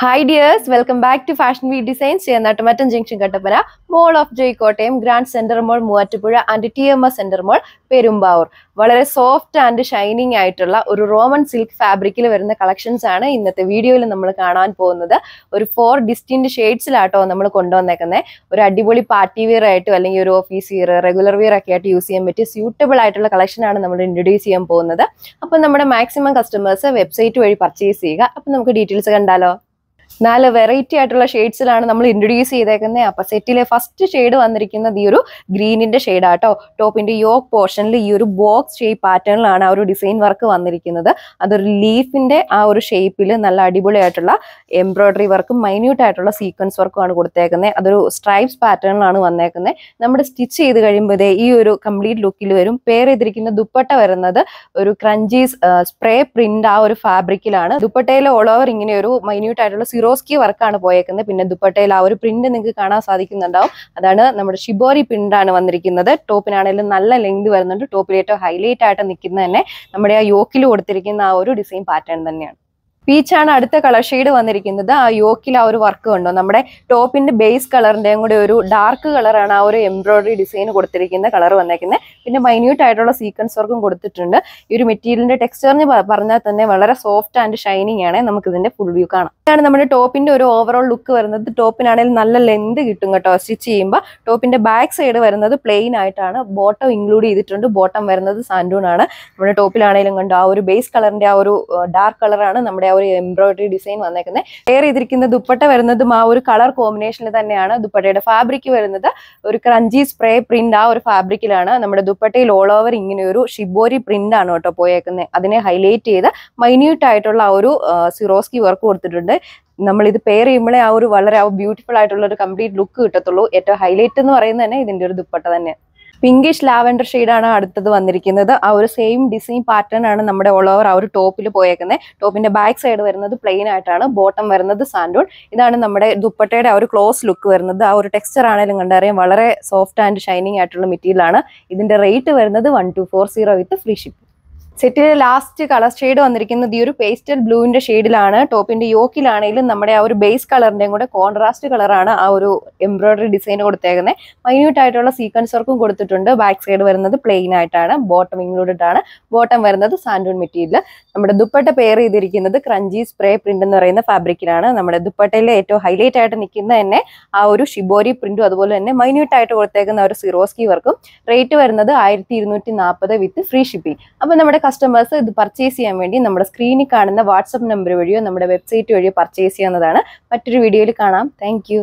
hi dears welcome back to Fashion V Designs Chernattumattam junction Kattappana Mall of Joy Kottayam Grand Centre Mall Muvattupuzha and T M S Centre Mall Perumbavoor വളരെ soft and shining ആയിട്ടുള്ള ഒരു Roman silk ഫാബ്രിക്കിൽ വരുന്ന collections ആണ് ഇന്നത്തെ വീഡിയോയിൽ നമ്മൾ കാണാൻ പോകുന്നത് ഒരു ഫോർ ഡിസ്റ്റിൻറ്റ് ഷെയ്ഡ്സിലാട്ടോ നമ്മൾ കൊണ്ടുവന്നേക്കുന്നത് ഒരു അടിപൊളി പാർട്ടി വെയർ ആയിട്ടോ അല്ലെങ്കിൽ ഒരു ഓഫീസ് വിയർ റെഗുലർ വിയർ ഒക്കെ ആയിട്ട് യൂസ് ചെയ്യാൻ പറ്റിയ സ്യൂട്ടബിൾ ആയിട്ടുള്ള കളക്ഷനാണ് നമ്മൾ ഇൻട്രൊഡ്യൂസ് ചെയ്യാൻ പോകുന്നത് അപ്പം നമ്മുടെ മാക്സിമം കസ്റ്റമേഴ്സ് വെബ്സൈറ്റ് വഴി പർച്ചേസ് ചെയ്യുക അപ്പം നമുക്ക് ഡീറ്റെയിൽസ് കണ്ടാലോ നാല് വെറൈറ്റി ആയിട്ടുള്ള ഷെയ്ഡ്സിലാണ് നമ്മൾ ഇൻട്രൊഡ്യൂസ് ചെയ്തേക്കുന്നത് അപ്പൊ സെറ്റിലെ ഫസ്റ്റ് ഷെയ്ഡ് വന്നിരിക്കുന്നത് ഈ ഒരു ഗ്രീനിന്റെ ഷെയ്ഡ് ആട്ടോ ടോപ്പിന്റെ യോക്ക് പോർഷനിൽ ഈ ഒരു ബോക്സ് ഷേപ്പ് പാറ്റേണിലാണ് ആ ഒരു ഡിസൈൻ വർക്ക് വന്നിരിക്കുന്നത് അതൊരു ലീഫിന്റെ ആ ഒരു ഷേപ്പിൽ നല്ല അടിപൊളിയായിട്ടുള്ള എംബ്രോയിഡറി വർക്കും മൈന്യൂട്ട് ആയിട്ടുള്ള സീക്വൻസ് വർക്കുമാണ് കൊടുത്തേക്കുന്നത് അതൊരു സ്ട്രൈപ്സ് പാറ്റേണിലാണ് വന്നേക്കുന്നത് നമ്മുടെ സ്റ്റിച്ച് ചെയ്ത് കഴിയുമ്പോൾ ഈ ഒരു കംപ്ലീറ്റ് ലുക്കിൽ വരും പേർ ചെയ്തിരിക്കുന്ന ദുപ്പട്ട വരുന്നത് ഒരു ക്രഞ്ചീസ് സ്പ്രേ പ്രിന്റ് ആ ഒരു ഫാബ്രിക്കിലാണ് ദുപ്പട്ടയിലെ ഓൾ ഓവർ ഇങ്ങനെ ഒരു മൈന്യൂട്ട് ആയിട്ടുള്ള സിറോസ്കി വർക്കാണ് പോയേക്കുന്നത് പിന്നെ ദുപ്പട്ടയിൽ ആ ഒരു പ്രിന്റ് നിങ്ങൾക്ക് കാണാൻ സാധിക്കുന്നുണ്ടാവും അതാണ് നമ്മുടെ ഷിബോരി പ്രിന്റാണ് വന്നിരിക്കുന്നത് ടോപ്പിനാണെങ്കിലും നല്ല ലെങ്ത് വരുന്നുണ്ട് ടോപ്പിൽ ഏറ്റവും ഹൈലൈറ്റ് ആയിട്ട് നിൽക്കുന്നത് തന്നെ നമ്മുടെ ആ യോക്കിൽ കൊടുത്തിരിക്കുന്ന ആ ഒരു ഡിസൈൻ പാറ്റേൺ തന്നെയാണ് പീച്ചാണ് അടുത്ത കളർ ഷെയ്ഡ് വന്നിരിക്കുന്നത് ആ യോക്കിൽ ആ ഒരു വർക്ക് കണ്ടോ നമ്മുടെ ടോപ്പിന്റെ ബേസ് കളറിന്റെയും കൂടെ ഒരു ഡാർക്ക് കളറാണ് ആ ഒരു എംബ്രോയിഡറി ഡിസൈൻ കൊടുത്തിരിക്കുന്ന കളർ വന്നേക്കുന്നത് പിന്നെ മൈന്യൂട്ട് ആയിട്ടുള്ള സീക്വൻസ് വർക്കും കൊടുത്തിട്ടുണ്ട് ഈ ഒരു മെറ്റീരിയലിന്റെ ടെക്സ്ചറിന് പറഞ്ഞാൽ തന്നെ വളരെ സോഫ്റ്റ് ആൻഡ് ഷൈനിങ് ആണ് നമുക്ക് ഇതിന്റെ ഫുൾ വ്യൂ കാണാം ഇതാണ് നമ്മുടെ ടോപ്പിന്റെ ഒരു ഓവറോൾ ലുക്ക് വരുന്നത് ടോപ്പിനാണെങ്കിൽ നല്ല ലെന്ത് കിട്ടും കേട്ടോ സ്റ്റിച്ച് ചെയ്യുമ്പോൾ ടോപ്പിന്റെ ബാക്ക് സൈഡ് വരുന്നത് പ്ലെയിൻ ആയിട്ടാണ് ബോട്ടം ഇൻക്ലൂഡ് ചെയ്തിട്ടുണ്ട് ബോട്ടം വരുന്നത് സാൻഡൂൺ ആണ് നമ്മുടെ ടോപ്പിലാണെങ്കിലും കണ്ടോ ആ ഒരു ബേസ് കളറിന്റെ ആ ഒരു ഡാർക്ക് കളറാണ് നമ്മുടെ ഒരു എംബ്രോയിഡറി ഡിസൈൻ വന്നേക്കുന്നത് വേർ ചെയ്തിരിക്കുന്ന ദുപ്പട്ട വരുന്നതും ആ ഒരു കളർ കോമ്പിനേഷനിൽ തന്നെയാണ് ദുപ്പട്ടയുടെ ഫാബ്രിക് വരുന്നത് ഒരു ക്രഞ്ചി സ്പ്രേ പ്രിന്റ് ആ ഒരു ഫാബ്രിക്കിലാണ് നമ്മുടെ ദുപ്പട്ടയിൽ ഓൾ ഓവർ ഇങ്ങനെ ഒരു ഷിബോരി പ്രിന്റ് ആണ് കേട്ടോ പോയേക്കുന്നത് അതിനെ ഹൈലൈറ്റ് ചെയ്ത് മൈന്യൂട്ട് ആയിട്ടുള്ള ആ ഒരു സിറോസ്കി വർക്ക് കൊടുത്തിട്ടുണ്ട് നമ്മളിത് പെയർ ചെയ്യുമ്പോഴേ ആ ഒരു വളരെ ബ്യൂട്ടിഫുൾ ആയിട്ടുള്ള ഒരു കംപ്ലീറ്റ് ലുക്ക് കിട്ടത്തുള്ളൂ ഏറ്റവും ഹൈലൈറ്റ് എന്ന് പറയുന്നത് തന്നെ ഇതിൻ്റെ ഒരു ദുപ്പട്ട തന്നെ പിങ്കിഷ് ലാവൻഡർ ഷെയ്ഡാണ് അടുത്തത് വന്നിരിക്കുന്നത് ആ ഒരു സെയിം ഡിസൈൻ പാറ്റേൺ ആണ് നമ്മുടെ ഓൾ ഓവർ ആ ഒരു ടോപ്പിൽ പോയേക്കുന്നത് ടോപ്പിന്റെ ബാക്ക് സൈഡ് വരുന്നത് പ്ലെയിൻ ആയിട്ടാണ് ബോട്ടം വരുന്നത് സാൻഡൂൺ ഇതാണ് നമ്മുടെ ദുപ്പട്ടയുടെ ആ ഒരു ക്ലോസ് ലുക്ക് വരുന്നത് ആ ഒരു ടെക്സ്ചർ ആണെങ്കിലും കണ്ടറിയാം വളരെ സോഫ്റ്റ് ആൻഡ് ഷൈനിങ് ആയിട്ടുള്ള മെറ്റീരിയലാണ് ഇതിന്റെ റേറ്റ് വരുന്നത് one two four zero with free ship സെറ്റിലെ ലാസ്റ്റ് കളർ ഷെയ്ഡ് വന്നിരിക്കുന്നത് ഈ ഒരു പേസ്റ്റൽ ബ്ലൂവിന്റെ ഷെയ്ഡിലാണ് ടോപ്പിന്റെ യോക്കിലാണെങ്കിലും നമ്മുടെ ആ ഒരു ബേസ് കളറിന്റെയും കൂടെ കോൺട്രാസ്റ്റ് കളറാണ് ആ ഒരു എംബ്രോയിഡറി ഡിസൈൻ കൊടുത്തേക്കുന്നത് മൈന്യൂട്ട് ആയിട്ടുള്ള സീക്വൻസ് വർക്കും കൊടുത്തിട്ടുണ്ട് ബാക്ക് സൈഡ് വരുന്നത് പ്ലെയിൻ ആയിട്ടാണ് ബോട്ടം ഇൻക്ലൂഡഡ് ആണ് ബോട്ടം വരുന്നത് സാൻഡൂൺ മെറ്റീരിയൽ നമ്മുടെ ദുപ്പട്ട പെയർ ചെയ്തിരിക്കുന്നത് ക്രഞ്ചി സ്പ്രേ പ്രിന്റ് എന്ന് പറയുന്ന ഫാബ്രിക്കിലാണ് നമ്മുടെ ദുപ്പട്ടയിലെ ഏറ്റവും ഹൈലൈറ്റ് ആയിട്ട് നിൽക്കുന്ന തന്നെ ആ ഒരു ഷിബോരി പ്രിന്റും അതുപോലെ തന്നെ മൈന്യൂട്ട് ആയിട്ട് കൊടുത്തേക്കുന്ന ഒരു സിറോസ്കി വർക്കും റേറ്റ് വരുന്നത് ആയിരത്തി വിത്ത് ഫ്രീ ഷിപ്പിംഗ് അപ്പം നമ്മുടെ കസ്റ്റമേഴ്സ് ഇത് പർച്ചേസ് ചെയ്യാൻ വേണ്ടി നമ്മുടെ സ്ക്രീനിൽ കാണുന്ന വാട്സപ്പ് നമ്പർ വഴിയോ നമ്മുടെ വെബ്സൈറ്റ് വഴിയോ പർച്ചേസ് ചെയ്യുന്നതാണ് മറ്റൊരു വീഡിയോയിൽ കാണാം താങ്ക്